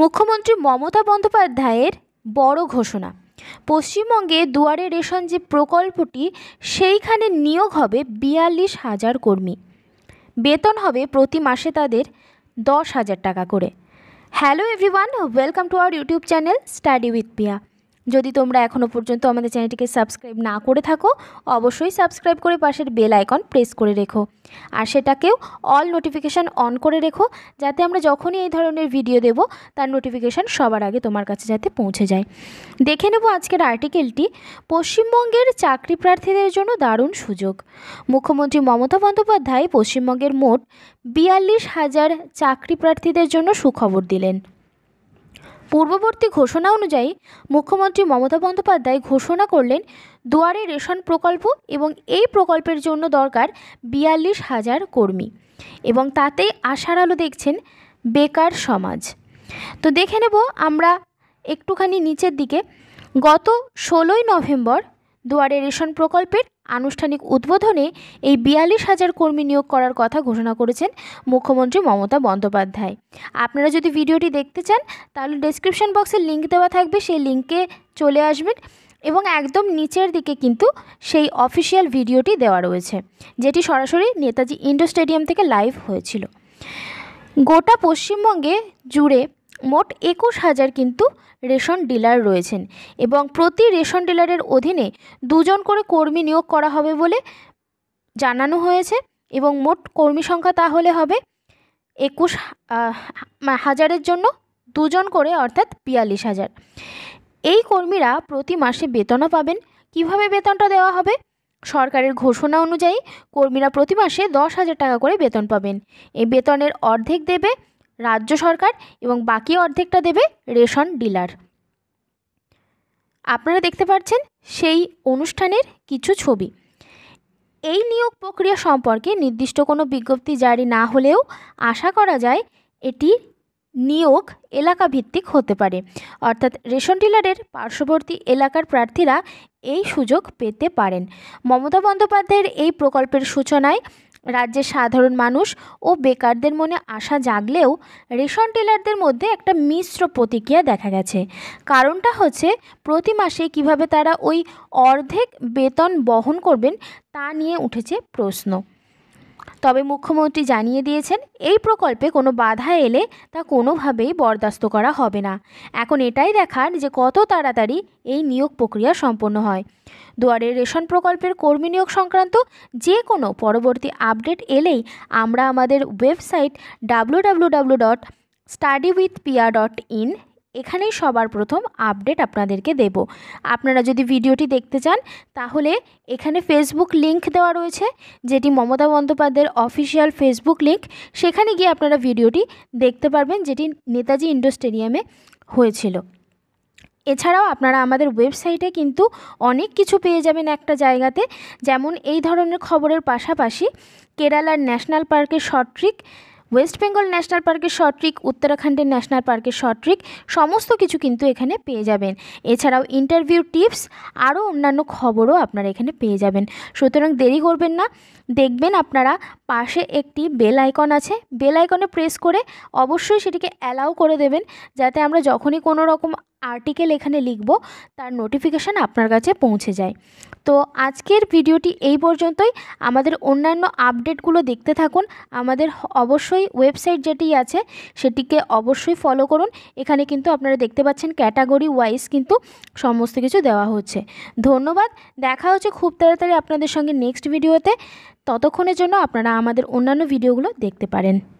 মুখ্যমন্ত্রী মমতা বন্দ্যোপাধ্যায়ের বড় ঘোষণা পশ্চিমবঙ্গে দুয়ারে রেশন যে প্রকল্পটি সেইখানে নিয়োগ হবে বিয়াল্লিশ হাজার কর্মী বেতন হবে প্রতি মাসে তাদের দশ হাজার টাকা করে hello everyone welcome to our YouTube channel study with Piya যদি তোমরা এখনও পর্যন্ত আমাদের চ্যানেলটিকে সাবস্ক্রাইব না করে থাকো অবশ্যই সাবস্ক্রাইব করে পাশের বেল আইকন প্রেস করে রেখো আর সেটাকেও অল নোটিফিকেশান অন করে রেখো যাতে আমরা যখনই এই ধরনের ভিডিও দেব তার নোটিফিকেশান সবার আগে তোমার কাছে যাতে পৌঁছে যায় দেখে নেব আজকের আর্টিকেলটি পশ্চিমবঙ্গের চাকরি প্রার্থীদের জন্য দারুণ সুযোগ মুখ্যমন্ত্রী মমতা বন্দ্যোপাধ্যায় পশ্চিমবঙ্গের মোট বিয়াল্লিশ হাজার চাকরি প্রার্থীদের জন্য সুখবর দিলেন পূর্ববর্তী ঘোষণা অনুযায়ী মুখ্যমন্ত্রী মমতা বন্দ্যোপাধ্যায় ঘোষণা করলেন দুয়ারে রেশন প্রকল্প এবং এই প্রকল্পের জন্য দরকার বিয়াল্লিশ হাজার কর্মী এবং তাতেই আশার আলো দেখছেন বেকার সমাজ তো দেখে নেব আমরা একটুখানি নিচের দিকে গত ষোলোই নভেম্বর দুয়ারে রেশন প্রকল্পের আনুষ্ঠানিক উদ্বোধনে এই বিয়াল্লিশ হাজার কর্মী নিয়োগ করার কথা ঘোষণা করেছেন মুখ্যমন্ত্রী মমতা বন্দ্যোপাধ্যায় আপনারা যদি ভিডিওটি দেখতে চান তাহলে ডেসক্রিপশন বক্সে লিঙ্ক দেওয়া থাকবে সেই লিঙ্কে চলে আসবেন এবং একদম নিচের দিকে কিন্তু সেই অফিসিয়াল ভিডিওটি দেওয়া রয়েছে যেটি সরাসরি নেতাজি ইন্ডো স্টেডিয়াম থেকে লাইভ হয়েছিল গোটা পশ্চিমবঙ্গে জুড়ে মোট একুশ হাজার কিন্তু রেশন ডিলার রয়েছেন এবং প্রতি রেশন ডিলারের অধীনে দুজন করে কর্মী নিয়োগ করা হবে বলে জানানো হয়েছে এবং মোট কর্মী সংখ্যা তাহলে হবে একুশ হাজারের জন্য দুজন করে অর্থাৎ বিয়াল্লিশ হাজার এই কর্মীরা প্রতি মাসে বেতনও পাবেন কিভাবে বেতনটা দেওয়া হবে সরকারের ঘোষণা অনুযায়ী কর্মীরা প্রতি মাসে দশ হাজার টাকা করে বেতন পাবেন এই বেতনের অর্ধেক দেবে রাজ্য সরকার এবং বাকি অর্ধেকটা দেবে রেশন ডিলার আপনারা দেখতে পাচ্ছেন সেই অনুষ্ঠানের কিছু ছবি এই নিয়োগ প্রক্রিয়া সম্পর্কে নির্দিষ্ট কোনো বিজ্ঞপ্তি জারি না হলেও আশা করা যায় এটি নিয়োগ এলাকা ভিত্তিক হতে পারে অর্থাৎ রেশন ডিলারের পার্শ্ববর্তী এলাকার প্রার্থীরা এই সুযোগ পেতে পারেন মমতা বন্দ্যোপাধ্যায়ের এই প্রকল্পের সূচনায় রাজ্যের সাধারণ মানুষ ও বেকারদের মনে আশা জাগলেও রেশন টেলারদের মধ্যে একটা মিশ্র প্রতিক্রিয়া দেখা গেছে কারণটা হচ্ছে প্রতি মাসে কীভাবে তারা ওই অর্ধেক বেতন বহন করবেন তা নিয়ে উঠেছে প্রশ্ন তবে মুখ্যমন্ত্রী জানিয়ে দিয়েছেন এই প্রকল্পে কোনো বাধা এলে তা কোনোভাবেই বরদাস্ত করা হবে না এখন এটাই দেখার যে কত তাড়াতাড়ি এই নিয়োগ প্রক্রিয়া সম্পন্ন হয় দুয়ারের রেশন প্রকল্পের কর্মী নিয়োগ সংক্রান্ত যে কোনো পরবর্তী আপডেট এলেই আমরা আমাদের website W W W dot study with Piya dot in এখানেই সবার প্রথম আপডেট আপনাদেরকে দেব আপনারা যদি ভিডিওটি দেখতে চান তাহলে এখানে ফেসবুক লিংক দেওয়া রয়েছে যেটি মমতা বন্দ্যোপাধ্যায়ের অফিসিয়াল ফেসবুক লিংক সেখানে গিয়ে আপনারা ভিডিওটি দেখতে পারবেন যেটি নেতাজি ইন্ডো স্টেডিয়ামে হয়েছিল এছাড়াও আপনারা আমাদের ওয়েবসাইটে কিন্তু অনেক কিছু পেয়ে যাবেন একটা জায়গাতে যেমন এই ধরনের খবরের পাশাপাশি কেরালার ন্যাশনাল পার্কের short trick West Bengal national পার্কের শর্ট ট্রিক উত্তরাখণ্ডের ন্যাশনাল পার্কের শর্ট ট্রিক সমস্ত কিছু কিন্তু এখানে পেয়ে যাবেন এছাড়াও ইন্টারভিউ টিপস আরও অন্যান্য খবরও আপনারা এখানে পেয়ে যাবেন সুতরাং দেরি করবেন না দেখবেন আপনারা পাশে একটি বেল আইকন আছে বেল আইকনে প্রেস করে অবশ্যই সেটিকে অ্যালাউ করে দেবেন যাতে আমরা যখনই কোনো রকম আর্টিকেল এখানে লিখব তার নোটিফিকেশান আপনার কাছে পৌঁছে যায় তো আজকের ভিডিওটি এই পর্যন্তই আমাদের অন্যান্য আপডেটগুলো দেখতে থাকুন আমাদের অবশ্যই ওয়েবসাইট যেটি আছে সেটিকে অবশ্যই ফলো করুন এখানে কিন্তু আপনারা দেখতে পাচ্ছেন ক্যাটাগরি ওয়াইজ কিন্তু সমস্ত কিছু দেওয়া হচ্ছে ধন্যবাদ দেখা হচ্ছে খুব তাড়াতাড়ি আপনাদের সঙ্গে নেক্সট ভিডিওতে ততক্ষণের জন্য আপনারা আমাদের অন্যান্য ভিডিওগুলো দেখতে পারেন